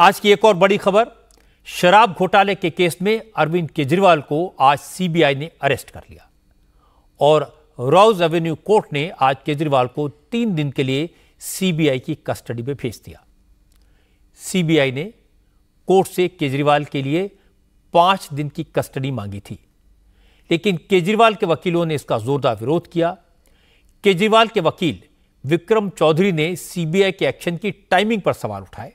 आज की एक और बड़ी खबर शराब घोटाले के केस में अरविंद केजरीवाल को आज सीबीआई ने अरेस्ट कर लिया और रॉज एवेन्यू कोर्ट ने आज केजरीवाल को तीन दिन के लिए सीबीआई की कस्टडी में भेज दिया सीबीआई ने कोर्ट से केजरीवाल के लिए पांच दिन की कस्टडी मांगी थी लेकिन केजरीवाल के वकीलों ने इसका जोरदार विरोध किया केजरीवाल के वकील विक्रम चौधरी ने सीबीआई के एक्शन की टाइमिंग पर सवाल उठाए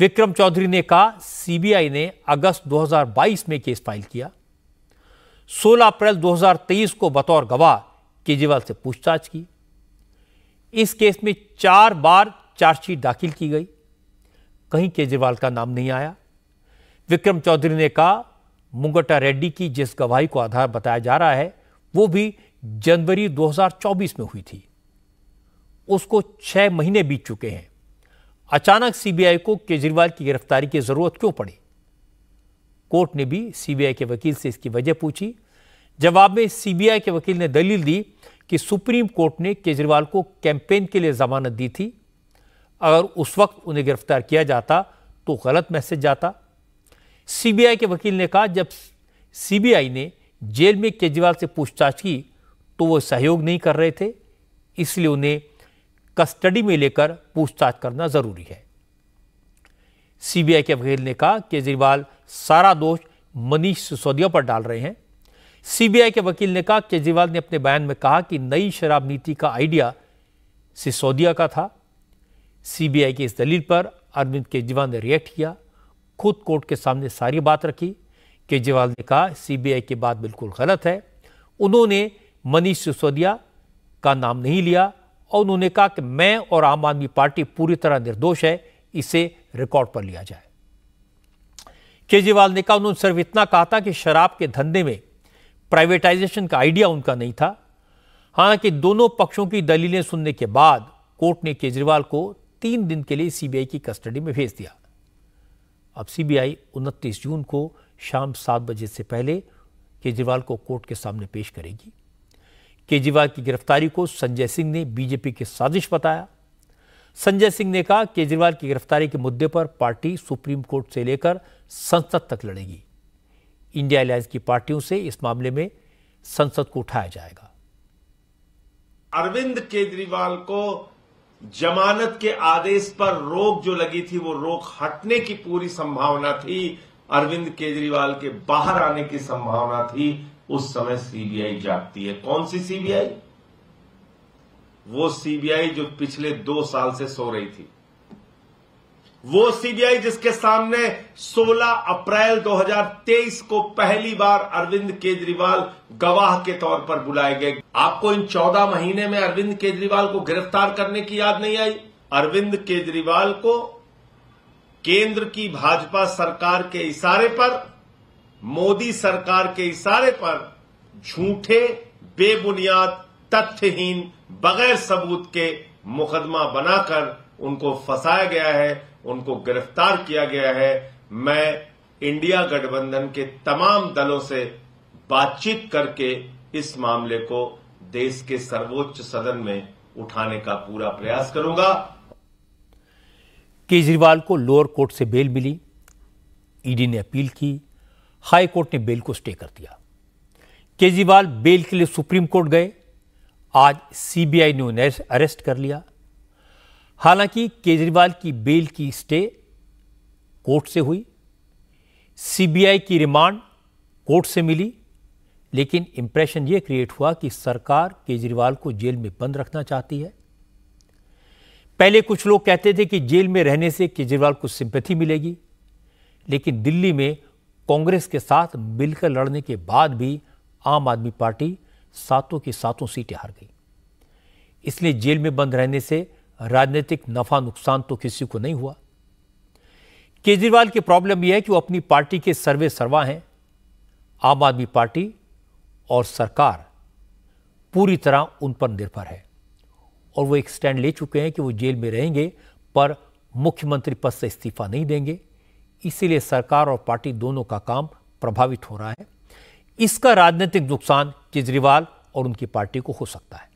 विक्रम चौधरी ने कहा सीबीआई ने अगस्त 2022 में केस फाइल किया 16 अप्रैल 2023 को बतौर गवाह केजरीवाल से पूछताछ की इस केस में चार बार चार्जशीट दाखिल की गई कहीं केजरीवाल का नाम नहीं आया विक्रम चौधरी ने कहा मुंगटा रेड्डी की जिस गवाही को आधार बताया जा रहा है वो भी जनवरी 2024 में हुई थी उसको छह महीने बीत चुके हैं अचानक सीबीआई को केजरीवाल की गिरफ्तारी की जरूरत क्यों पड़ी कोर्ट ने भी सीबीआई के वकील से इसकी वजह पूछी जवाब में सीबीआई के वकील ने दलील दी कि सुप्रीम कोर्ट ने केजरीवाल को कैंपेन के लिए जमानत दी थी अगर उस वक्त उन्हें गिरफ्तार किया जाता तो गलत मैसेज जाता सीबीआई के वकील ने कहा जब सीबीआई ने जेल में केजरीवाल से पूछताछ की तो वो सहयोग नहीं कर रहे थे इसलिए उन्हें कस्टडी में लेकर पूछताछ करना जरूरी है सीबीआई के वकील ने कहा केजरीवाल सारा दोष मनीष सिसोदिया पर डाल रहे हैं सीबीआई के वकील ने कहा केजरीवाल ने अपने बयान में कहा कि नई शराब नीति का आइडिया सिसोदिया का था सीबीआई की इस दलील पर अरविंद केजरीवाल ने रिएक्ट किया खुद कोर्ट के सामने सारी बात रखी केजरीवाल ने कहा सीबीआई की बात बिल्कुल गलत है उन्होंने मनीष सिसोदिया का नाम नहीं लिया और उन्होंने कहा कि मैं और आम आदमी पार्टी पूरी तरह निर्दोष है इसे रिकॉर्ड पर लिया जाए केजरीवाल ने कहा उन्होंने सिर्फ इतना कहा था कि शराब के धंधे में प्राइवेटाइजेशन का आइडिया उनका नहीं था हालांकि दोनों पक्षों की दलीलें सुनने के बाद कोर्ट ने केजरीवाल को तीन दिन के लिए सीबीआई की कस्टडी में भेज दिया अब सीबीआई 29 जून को शाम सात बजे से पहले केजरीवाल को कोर्ट के सामने पेश करेगी केजरीवाल की गिरफ्तारी को संजय सिंह ने बीजेपी की साजिश बताया संजय सिंह ने कहा केजरीवाल की गिरफ्तारी के मुद्दे पर पार्टी सुप्रीम कोर्ट से लेकर संसद तक लड़ेगी इंडिया अलायंस की पार्टियों से इस मामले में संसद को उठाया जाएगा अरविंद केजरीवाल को जमानत के आदेश पर रोक जो लगी थी वो रोक हटने की पूरी संभावना थी अरविंद केजरीवाल के बाहर आने की संभावना थी उस समय सीबीआई जागती है कौन सी सीबीआई वो सीबीआई जो पिछले दो साल से सो रही थी वो सीबीआई जिसके सामने 16 अप्रैल 2023 को पहली बार अरविंद केजरीवाल गवाह के तौर पर बुलाए गए आपको इन 14 महीने में अरविंद केजरीवाल को गिरफ्तार करने की याद नहीं आई अरविंद केजरीवाल को केंद्र की भाजपा सरकार के इशारे पर मोदी सरकार के इशारे पर झूठे बेबुनियाद तथ्यहीन बगैर सबूत के मुकदमा बनाकर उनको फंसाया गया है उनको गिरफ्तार किया गया है मैं इंडिया गठबंधन के तमाम दलों से बातचीत करके इस मामले को देश के सर्वोच्च सदन में उठाने का पूरा प्रयास करूंगा केजरीवाल को लोअर कोर्ट से बेल मिली ईडी ने अपील की हाई कोर्ट ने बेल को स्टे कर दिया केजरीवाल बेल के लिए सुप्रीम कोर्ट गए आज सीबीआई ने उन्हें अरेस्ट कर लिया हालांकि केजरीवाल की बेल की स्टे कोर्ट से हुई सीबीआई की रिमांड कोर्ट से मिली लेकिन इंप्रेशन ये क्रिएट हुआ कि सरकार केजरीवाल को जेल में बंद रखना चाहती है पहले कुछ लोग कहते थे कि जेल में रहने से केजरीवाल को सिंपथी मिलेगी लेकिन दिल्ली में कांग्रेस के साथ मिलकर लड़ने के बाद भी आम आदमी पार्टी सातों की सातों सीटें हार गई इसलिए जेल में बंद रहने से राजनीतिक नफा नुकसान तो किसी को नहीं हुआ केजरीवाल की प्रॉब्लम यह है कि वो अपनी पार्टी के सर्वे सर्वा हैं आम आदमी पार्टी और सरकार पूरी तरह उन पर निर्भर है और वो एक स्टैंड ले चुके हैं कि वो जेल में रहेंगे पर मुख्यमंत्री पद से इस्तीफा नहीं देंगे इसीलिए सरकार और पार्टी दोनों का काम प्रभावित हो रहा है इसका राजनीतिक नुकसान केजरीवाल और उनकी पार्टी को हो सकता है